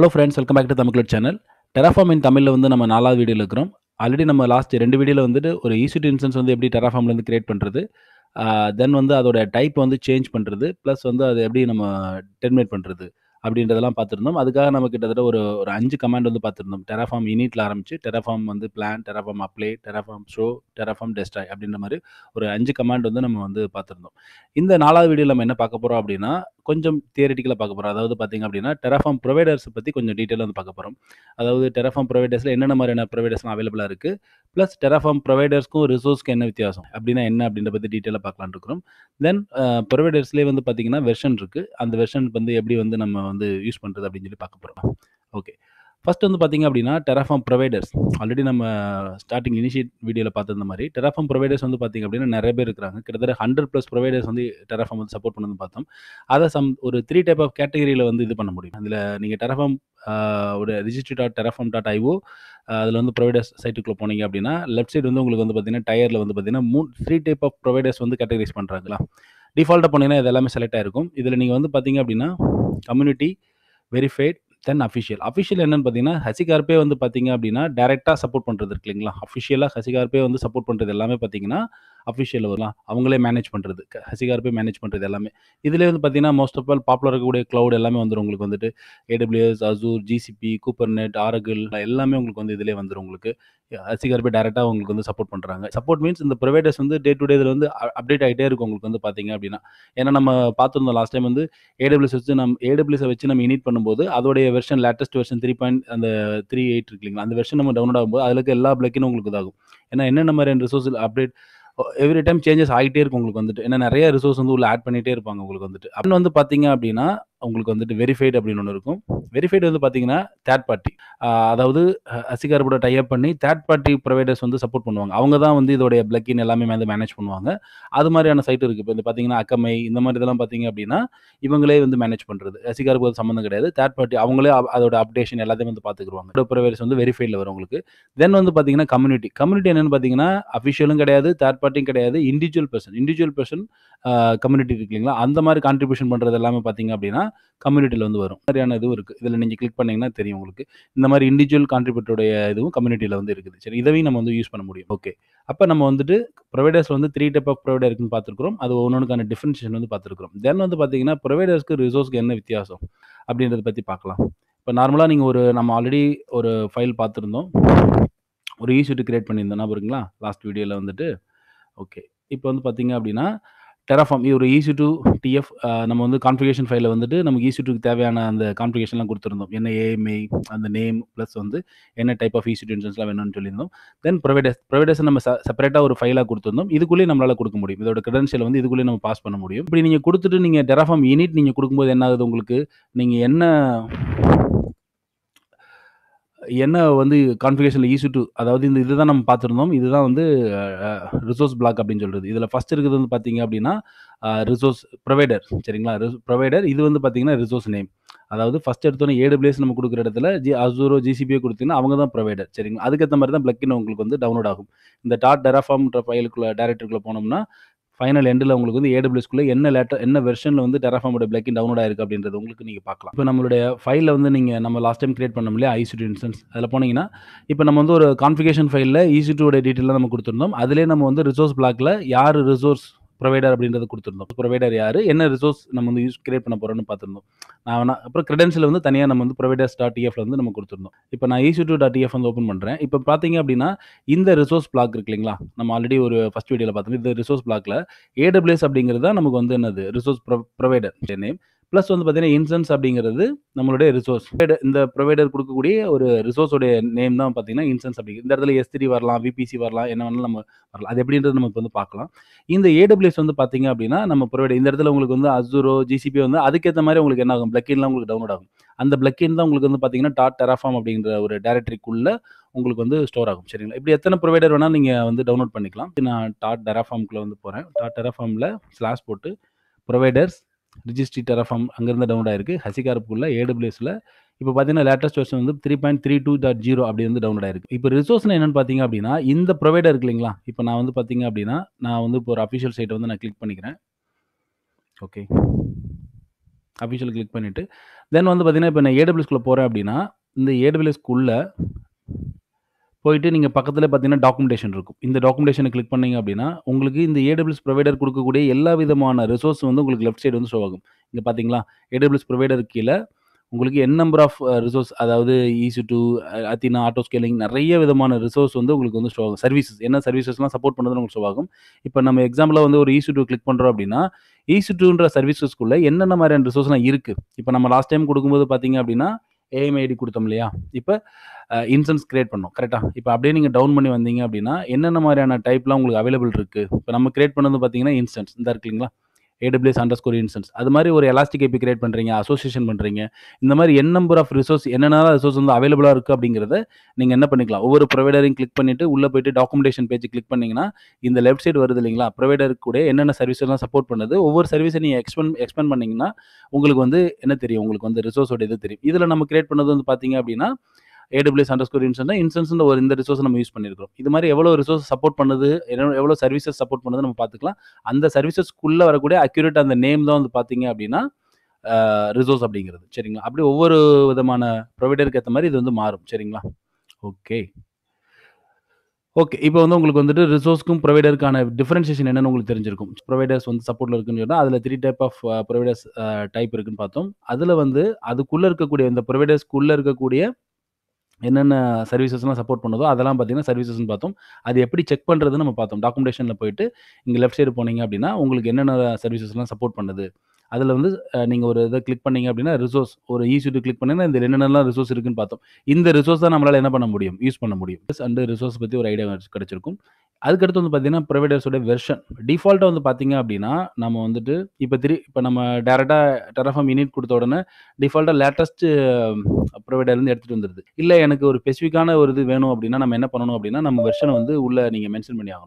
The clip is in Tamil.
hello friends welcome back to தமிழ்குலட் சேனல் டெராஃபார்ம் இன் தமிழில் வந்து நம்ம நாலாவது வீடியோ இருக்கிறோம் ஆல்ரெடி நம்ம லாஸ்ட் ரெண்டு வீடியோவில் வந்துட்டு ஒரு ஈஸ்டியூட் இன்சன்ஸ் வந்து எப்படி டெராஃபார்ம்லேருந்து கிரியேட் பண்ணுறது தென் வந்து அதோட டைப் வந்து சேஞ்ச் பண்ணுறது ப்ளஸ் வந்து அது எப்படி நம்ம டெர்மினேட் பண்ணுறது அப்படின்றதெல்லாம் பார்த்துருந்தோம் அதுக்காக நம்ம கிட்டத்தட்ட ஒரு ஒரு அஞ்சு கமாண்ட் வந்து பார்த்துருந்தோம் டெராஃபார்ம் யூனிட்டில் ஆரம்பிச்சு டெராஃபார்ம் வந்து plan Terraform apply Terraform show Terraform destroy அப்படின்ற மாதிரி ஒரு அஞ்சு கமாண்ட் வந்து நம்ம வந்து பார்த்துருந்தோம் இந்த நாலாவது வீடியோவில் நம்ம என்ன பார்க்க போகிறோம் அப்படின்னா கொஞ்சம் தியரிட்டிக்கலாக பார்க்க போகிறோம் அதாவது பார்த்திங்க அப்படின்னா டெராஃபார்ம் ப்ரொவைடர்ஸ் பற்றி கொஞ்சம் டீட்டெயிலாக வந்து பார்க்க போகிறோம் அதாவது டெராஃபார்ம் ப்ரொவைடர்ஸில் என்னென்ன மாதிரியான ப்ரொவைடர்ஸ்லாம் அவைலபிளாக இருக்குது ப்ளஸ் டெராஃபார்ம் ப்ரொவைடர்ஸ்க்கும் ரிசோர்ஸ்க்கு என்ன வித்தியாசம் அப்படின்னா என்ன அப்படின்ற பற்றி டீட்டெயிலாக பார்க்கலான்னு இருக்கிறோம் தென் ப்ரொவைடர்ஸ்லேயே வந்து பார்த்திங்கன்னா வெர்ஷன் இருக்குது அந்த வெர்ஷன் வந்து எப்படி வந்து நம்ம வந்து யூஸ் பண்ணுறது அப்படின்னு சொல்லி பார்க்க போகிறோம் ஓகே ஃபஸ்ட் வந்து பார்த்திங்க அப்படின்னா டெராஃபார்ம் ப்ரொவைடர்ஸ் ஆல்ரெடி நம்ம ஸ்டார்டிங் இனிஷியேட் வீடியோவில் பார்த்துருந்த மாதிரி டெராஃபார்ம் ப்ரொவைடர்ஸ் வந்து பார்த்திங்க அப்படின்னா நிறைய பேர் இருக்கிறாங்க கிட்டத்தட்ட ஹண்ட்ரட் ப்ளஸ் ப்ரொவைடர்ஸ் வந்து டெராஃபார்ம் வந்து சப்போர்ட் பண்ணது பார்த்தோம் அதை சம் ஒரு த்ரீ டைப் ஆஃப் கேட்டகரியில் வந்து இது பண்ண முடியும் அதில் நீங்கள் டெராஃபார்ம் ஒரு register dot Terraform dot IO அதில் வந்து ப்ரொவைடர்ஸ் சைட்டுக்குள்ளே போனீங்க அப்படின்னா லெஃப்ட் சைடு வந்து உங்களுக்கு வந்து பார்த்தீங்கன்னா டயரில் வந்து பார்த்தீங்கன்னா மூணு த்ரீ டைப் ஆஃப் ப்ரொவைடர்ஸ் வந்து கேட்டகரிஸ் பண்ணுறாங்களா டிஃபால்ட்டாக போனீங்கன்னா இது எல்லாமே செலக்ட் ஆகிருக்கும் இதில் நீங்கள் வந்து பார்த்தீங்க அப்படின்னா community verified then official official என்னன்னு பார்த்தீங்கன்னா ஹசிகார்பே வந்து பார்த்தீங்க அப்படின்னா டேரெக்டாக சப்போர்ட் பண்ணுறது இருக்கு இல்லைங்களா அஃபிஷியலாக ஹசிகார்பே வந்து சப்போர்ட் பண்ணுறது எல்லாமே பார்த்தீங்கன்னா அஃபிஷியல் வரலாம் அவங்களே மேனேஜ் பண்ணுறது ஹசிகார் போய் மேனேஜ் பண்ணுறது எல்லாமே இதில் வந்து பார்த்தீங்கன்னா மோஸ்ட் ஆஃப் ஆல் பாப்புலர் இருக்கக்கூடிய க்ளவுட் எல்லாமே வந்துடும் உங்களுக்கு வந்துட்டு AWS Azure GCP Kubernetes Oracle எல்லாமே உங்களுக்கு வந்து இதிலே வந்துடும் உங்களுக்கு ஹசிகார் போய் டேரெக்டாக உங்களுக்கு வந்து சப்போர்ட் பண்ணுறாங்க சப்போர்ட் மீன்ஸ் இந்த ப்ரொவைடர்ஸ் வந்து டே டு டே இதில் வந்து அப்டேட் ஆகிட்டே இருக்கும் உங்களுக்கு வந்து பார்த்தீங்க அப்படின்னா ஏன்னா நம்ம பார்த்துருந்தோம் லாஸ்ட் டைம் வந்து ஏடபிள்யூஸ் வச்சு நம்ம ஏடபிள்யூஸை வச்சு நம்ம இனிட் பண்ணும்போது அதோடைய version latest version three point அந்த த்ரீ எயிட் இருக்கு இல்லைங்களா அந்த வெர்ஷன் நம்ம டவுன்லோட் ஆகும்போது அதுக்கு எல்லா பிளக்கினும் உங்களுக்கு இதாகும் ஏன்னா என்னென்ன மாதிரியான resource update every time changes ஆகிட்டே இருக்கும் உங்களுக்கு வந்துட்டு ஏன்னா நிறைய ரிசோர்ஸ் வந்து உள்ள ஆட் பண்ணிகிட்டே இருப்பாங்க உங்களுக்கு வந்துட்டு அப்படின்னு வந்து பார்த்தீங்க அப்படின்னா உங்களுக்கு வந்துட்டு வெரிஃபைடு அப்படின்னு ஒன்று இருக்கும் வெரிஃபைடு வந்து பார்த்தீங்கன்னா தேர்ட் பார்ட்டி அதாவது அசிகார் கூட டைப் பண்ணி தேர்ட் பார்ட்டி ப்ரொவைடர்ஸ் வந்து சப்போர்ட் பண்ணுவாங்க அவங்க தான் வந்து இதோடைய பிளக்கின் எல்லாமே வந்து மேனேஜ் பண்ணுவாங்க அது மாதிரியான சைட் இருக்குது இப்போ வந்து பார்த்தீங்கன்னா அக்கமை இந்த மாதிரி இதெல்லாம் பார்த்தீங்க அப்படின்னா இவங்களே வந்து மேனேஜ் பண்ணுறது அசிகாருக்கு வந்து சம்மந்தம் கிடையாது தேர்ட் பார்ட்டி அவங்களே அதோட அப்டேஷன் எல்லாத்தையும் வந்து பார்த்துக்குருவாங்க ப்ரொவைடர்ஸ் வந்து வெரிஃபைடில் வரும் உங்களுக்கு தென் வந்து பார்த்தீங்கன்னா கம்யூனிட்டி கம்யூனிட்டி என்னென்னு பார்த்தீங்கன்னா அஃபிஷியலும் கிடையாது தேர்ட் பார்ட்டியும் கிடையாது individual person individual person community இருக்கு இல்லைங்களா அந்த மாதிரி கான்ட்ரிபியூஷன் பண்ணுறது எல்லாமே பார்த்தீங்க அப்படின்னா தான் கம்யூனிட்டியில் வந்து வரும் மாதிரியான இதுவும் இருக்குது இதில் நீங்கள் கிளிக் பண்ணிங்கன்னா தெரியும் உங்களுக்கு இந்த மாதிரி இண்டிவிஜுவல் கான்ட்ரிபியூட்டருடைய இதுவும் கம்யூனிட்டியில் வந்து இருக்குது சரி இதையும் நம்ம வந்து யூஸ் பண்ண முடியும் ஓகே அப்போ நம்ம வந்துட்டு ப்ரொவைடர்ஸ் வந்து த்ரீ டைப் ஆஃப் ப்ரொவைடர் இருக்குன்னு பார்த்துருக்குறோம் அது ஒன்றுக்கான டிஃபரன்ஷியேஷன் வந்து பார்த்துருக்குறோம் தென் வந்து பார்த்தீங்கன்னா ப்ரொவைடர்ஸ்க்கு ரிசோர்ஸ்க்கு என்ன வித்தியாசம் அப்படின்றத பற்றி பார்க்கலாம் இப்போ நார்மலாக நீங்கள் ஒரு நம்ம ஆல்ரெடி ஒரு ஃபைல் பார்த்துருந்தோம் ஒரு ஈஸ்யூட்டு கிரியேட் பண்ணியிருந்தோம்னா பாருங்களா லாஸ்ட் வீடியோவில் வந்துட்டு ஓகே இப்போ வந்து பார்த்தீங்க அப்படின்னா டெராஃபார்ம் ஒரு ஈசி டு டிஎஃப் நம்ம வந்து கான்ஃபிகேஷன் ஃபைலில் வந்துட்டு நமக்கு ஈசி e டுக்கு தேவையான அந்த கான்ஃபிகேஷன்லாம் கொடுத்துருந்தோம் என்ன ஏஎம்ஐ அந்த நேம் ப்ளஸ் வந்து என்ன டைப் ஆஃப் ஈசி டு வேணும்னு சொல்லியிருந்தோம் தென் ப்ரொவைடர்ஸ் ப்ரொவைடர்ஸை நம்ம செப்பரேட்டாக ஒரு ஃபைலாக கொடுத்துருந்தோம் இதுக்குள்ளேயே நம்மளால் கொடுக்க முடியும் இதோட கிரெடென்ஷியல் வந்து இதுக்குள்ளேயே நம்ம பாஸ் பண்ண முடியும் இப்படி நீங்கள் கொடுத்துட்டு நீங்கள் டெராஃபார்ம் யூனிட் நீங்கள் கொடுக்கும்போது என்ன ஆகுது உங்களுக்கு நீங்கள் என்ன என்ன வந்து கான்ஃபிகேஷனில் ஈஸி டூ அதாவது இந்த இதுதான் நம்ம பார்த்துருந்தோம் இதுதான் வந்து ரிசோர்ஸ் பிளாக் அப்படின்னு சொல்கிறது இதில் ஃபஸ்ட் இருக்கிறது வந்து பார்த்தீங்க அப்படின்னா ரிசோர்ஸ் ப்ரொவைடர் சரிங்களா ப்ரொவைடர் இது வந்து பார்த்தீங்கன்னா ரிசோர்ஸ் நேம் அதாவது ஃபஸ்ட் எடுத்தோன்னே ஏடபிள்யூஎஸ் நம்ம கொடுக்குற இடத்துல ஜி அசூரோ ஜிசிபியோ கொடுத்தீங்கன்னா அவங்க தான் ப்ரொவைடர் சரிங்களா அதுக்கேற்ற மாதிரி தான் பிளக்கின் உங்களுக்கு வந்து டவுன்லோட் ஆகும் இந்த டாட் டெராஃபார்ம்ன்ற ஃபைலுக்குள்ள டேரக்டருக்குள்ளே போனோம்னா ஃபைனல் எண்டில் உங்களுக்கு வந்து ஏடபிள்யூஸ்குள்ளே என்ன லேட்டர் என்ன வெர்ஷனில் வந்து டெராஃபாமோட பிளக்கின் டவுன்லோட் ஆயிருக்கு அப்படின்றது உங்களுக்கு நீங்கள் பார்க்கலாம் இப்போ நம்மளுடைய ஃபைலில் வந்து நீங்கள் நம்ம லாஸ்ட் டைம் கிரியேட் பண்ணோம் ஐசி ஐசிடி இன்சன்ஸ் அதில் போனீங்கன்னா இப்போ நம்ம வந்து ஒரு கான்ஃபிகேஷன் ஃபைலில் ஈசி டூடைய டீட்டெயிலாக நம்ம கொடுத்துருந்தோம் அதிலே நம்ம வந்து ரிசோர்ஸ் பிளாக்ல யார் ரிசோர்ஸ் ப்ரொவைடர் அப்படின்றது கொடுத்துருந்தோம் ப்ரொவைடர் யார் என்ன ரிசோர்ஸ் நம்ம வந்து யூஸ் கிரியேட் பண்ண போகிறோம்னு பார்த்துருந்தோம் நான் அப்புறம் கிரெடென்ஷியல் வந்து தனியாக நம்ம வந்து ப்ரொவைடர்ஸ் டாட் டிஎஃப்ல வந்து நம்ம கொடுத்துருந்தோம் இப்போ நான் இசி டூ டாட் இஎஃப் வந்து ஓப்பன் பண்ணுறேன் இப்போ பார்த்தீங்க அப்படின்னா இந்த ரிசோர்ஸ் பிளாக் இருக்கு இல்லைங்களா நம்ம ஆல்ரெடி ஒரு ஃபஸ்ட் வீடியோவில் பார்த்தோம் இந்த ரிசோர்ஸ் பிளாக்ல ஏடபிள்யூஎஸ் அப்படிங்கிறது தான் நமக்கு வந்து என்னது resource pro provider name plus வந்து பார்த்தீங்கன்னா இன்சன்ஸ் அப்படிங்கிறது நம்மளுடைய ரிசோர்ஸ் இந்த ப்ரொவைடர் கொடுக்கக்கூடிய ஒரு ரிசோர்ஸோடைய நேம் தான் பார்த்தீங்கன்னா இன்சன்ஸ் அப்படிங்கிறது இந்த இடத்துல எஸ்திரி வரலாம் விபிசி வரலாம் என்ன வேணாலும் நம்ம வரலாம் அது எப்படின்றது நமக்கு வந்து பார்க்கலாம் இந்த ஏடபிள்யூஎஸ் வந்து பார்த்தீங்க அப்படின்னா நம்ம ப்ரொவைடர் இந்த இடத்துல உங்களுக்கு வந்து அசூரோ ஜிசிபி வந்து அதுக்கேற்ற மாதிரி உங்களுக்கு என்ன ஆகும் பிளக்கின்லாம் உங்களுக்கு டவுன்லோட் ஆகும் அந்த பிளக்கின் தான் உங்களுக்கு வந்து பார்த்தீங்கன்னா டாட் டெராஃபார்ம் அப்படிங்கிற ஒரு டேரக்டரிக்குள்ள உங்களுக்கு வந்து ஸ்டோர் ஆகும் சரிங்களா இப்படி எத்தனை ப்ரொவைடர் வேணால் நீங்கள் வந்து டவுன்லோட் பண்ணிக்கலாம் நான் டாட் டெராஃபார்முக்குள்ளே வந்து போகிறேன் டாட் டெராஃபார்மில் ஸ்லாஷ் போட்டு ப்ரொவைடர்ஸ் ரிஜிஸ்ட்ரி டெரஃபார்ம் அங்கேருந்து டவுன் ஆயிருக்கு ஹசிகார்ப்புக்குள்ள ஏடபிள்யூஎஸில் இப்போ பார்த்தீங்கன்னா லேட்டஸ்ட் வெர்ஷன் வந்து three point three two dot zero அப்படி வந்து டவுன்லோட் ஆயிருக்கு இப்போ ரிசோர்ஸ் என்னென்னு பார்த்தீங்க அப்படின்னா இந்த ப்ரொவைடர் இருக்கு இல்லைங்களா இப்போ நான் வந்து பார்த்தீங்க அப்படின்னா நான் வந்து இப்போ ஒரு அஃபிஷியல் சைட்டை வந்து நான் கிளிக் பண்ணிக்கிறேன் ஓகே அஃபிஷியல் கிளிக் பண்ணிவிட்டு தென் வந்து பார்த்தீங்கன்னா இப்போ நான் ஏடபிள்யூஸ்குள்ளே போகிறேன் அப்படின்னா இந்த ஏடபிள்யூஸ்குள்ளே போயிட்டு நீங்கள் பக்கத்தில் பார்த்தீங்கன்னா டாக்குமெண்டேஷன் இருக்கும் இந்த டாக்குமெண்டேஷனை கிளிக் பண்ணீங்க அப்படின்னா உங்களுக்கு இந்த ஏடபிள்யூஸ் ப்ரொவைடர் கொடுக்கக்கூடிய எல்லா விதமான ரிசோர்ஸ் வந்து உங்களுக்கு லெஃப்ட் சைடு வந்து ஷோ ஆகும் இங்கே பார்த்தீங்களா ஏடபிள்யூஸ் ப்ரொவைடர் கீழே உங்களுக்கு என் நம்பர் ஆஃப் ரிசோர்ஸ் அதாவது ஈசி டூ அத்தினா ஆட்டோ ஸ்கேலிங் நிறைய விதமான ரிசோர்ஸ் வந்து உங்களுக்கு வந்து ஷோ ஆகும் சர்வீசஸ் என்ன சர்வீசஸ்லாம் சப்போர்ட் பண்ணுறது உங்களுக்கு ஷோ ஆகும் இப்போ நம்ம எக்ஸாம்பிளாக வந்து ஒரு ஈசி e டூ கிளிக் பண்ணுறோம் அப்படின்னா ஈசி டூன்ற சர்வீசஸ்க்குள்ளே என்னென்ன மாதிரியான ரிசோர்ஸ்லாம் இருக்குது இப்போ நம்ம லாஸ்ட் டைம் கொடுக்கும்போது பார்த்தீங்க அப்படின்னா ஐடி கொடுத்தோம் இல்லையா இப்போ இன்சன்ஸ் கிரியேட் பண்ணோம் கரெக்டாக இப்போ அப்படியே நீங்கள் டவுன் பண்ணி வந்தீங்க அப்படின்னா என்னென்ன மாதிரியான டைப்லாம் உங்களுக்கு அவைலபிள் இருக்குது இப்போ நம்ம கிரியேட் பண்ணது பார்த்தீங்கன்னா இன்சன்ஸ் இந்த இருக்குங்களா ஏடபிள்யூஎஸ் அண்டர் ஸ்கோர் இன்சன்ஸ் அது மாதிரி ஒரு எலாஸ்டிக் ஐபி கிரியேட் பண்ணுறீங்க அசோசியேஷன் பண்ணுறீங்க இந்த மாதிரி என் நம்பர் ஆஃப் ரிசோர்ஸ் என்னென்ன ரிசோர்ஸ் வந்து அவைலபிளாக இருக்குது அப்படிங்கிறத நீங்கள் என்ன பண்ணிக்கலாம் ஒவ்வொரு ப்ரொவைடரையும் கிளிக் பண்ணிட்டு உள்ளே போயிட்டு டாக்குமெண்டேஷன் பேஜ் கிளிக் பண்ணிங்கன்னா இந்த லெஃப்ட் சைடு வருது இல்லைங்களா ப்ரொவைடர் கூட என்னென்ன சர்வீஸ்லாம் சப்போர்ட் பண்ணுது ஒவ்வொரு சர்வீஸை நீங்கள் எக்ஸ்பென் எக்ஸ்பென் பண்ணிங்கன்னா உங்களுக்கு வந்து என்ன தெரியும் உங்களுக்கு வந்து ரிசோர்ஸோட இது தெரியும் இதில் நம்ம கிரியேட் பண்ணது வந்து பார்த்தீங்க அப்படின்னா AWS under score instance instance ஒரு இந்த ரிசோர்ஸ் நம்ம யூஸ் பண்ணியிருக்கிறோம் இது மாதிரி எவ்வளோ ரிசோர்ஸ் சப்போர்ட் பண்ணுது எவ்வளோ சர்வீசஸ் சப்போர்ட் பண்ணுது நம்ம பார்த்துக்கலாம் அந்த சர்வீசஸ்க்குள்ளே வரக்கூடிய அக்யூரேட் அந்த நேம் தான் வந்து பார்த்தீங்க அப்படின்னா ரிசோர்ஸ் அப்படிங்கிறது சரிங்களா அப்படி ஒவ்வொரு விதமான ப்ரொவைடருக்கு ஏற்ற மாதிரி இது வந்து மாறும் சரிங்களா ஓகே ஓகே இப்போ வந்து உங்களுக்கு வந்துட்டு ரிசோர்ஸ்க்கும் ப்ரொவைடருக்கான டிஃபரன்ஷியேஷன் என்னன்னு உங்களுக்கு தெரிஞ்சிருக்கும் ப்ரொவைடர்ஸ் வந்து சப்போர்ட்டில் இருக்குன்னு சொன்னால் அதில் three type of providers type இருக்குன்னு பார்த்தோம் அதில் வந்து அதுக்குள்ளே இருக்கக்கூடிய இந்த ப்ரொவைடர்ஸ்க்குள்ளே இருக்கக்கூடிய என்னென்ன சர்வீசஸ்லாம் சப்போர்ட் பண்ணுதோ அதெல்லாம் பார்த்தீங்கன்னா சர்வீசஸ்னு பார்த்தோம் அது எப்படி செக் பண்ணுறதுன்னு நம்ம பார்த்தோம் டாக்குமெண்டேஷனில் போயிட்டு இங்கே லெஃப்ட் சைடு போனீங்க அப்படின்னா உங்களுக்கு என்னென்ன சர்வீசஸ்லாம் சப்போர்ட் பண்ணுது அதில் வந்து நீங்கள் ஒரு இதை கிளிக் பண்ணீங்க அப்படின்னா ரிசோர்ஸ் ஒரு ஈஸ்யூட்டு கிளிக் பண்ணிங்கன்னா இந்த என்னென்னலாம் ரிசோர்ஸ் இருக்குன்னு பார்த்தோம் இந்த ரிசோர்ஸ் தான் நம்மளால் என்ன பண்ண முடியும் யூஸ் பண்ண முடியும் ப்ளஸ் அண்டு ரிசோர்ஸ் பற்றி ஒரு ஐடியா கிடச்சிருக்கும் அதுக்கடுத்து வந்து பார்த்தீங்கன்னா ப்ரொவைடர்ஸோட வெர்ஷன் டிஃபால்ட்டாக வந்து பார்த்தீங்க அப்படின்னா நம்ம வந்துட்டு இப்போ திரு இப்போ நம்ம டேரெக்டாக டெரஃபார்ம் யூனிட் கொடுத்த உடனே டிஃபால்ட்டாக லேட்டஸ்ட் ப்ரொவைடர்லேருந்து எடுத்துகிட்டு வந்துடுது இல்லை எனக்கு ஒரு ஸ்பெசிஃபிக்கான ஒரு இது வேணும் அப்படின்னா நம்ம என்ன பண்ணணும் அப்படின்னா நம்ம வெர்ஷனை வந்து உள்ளே நீங்கள் மென்ஷன் பண்ணி ஆகணும்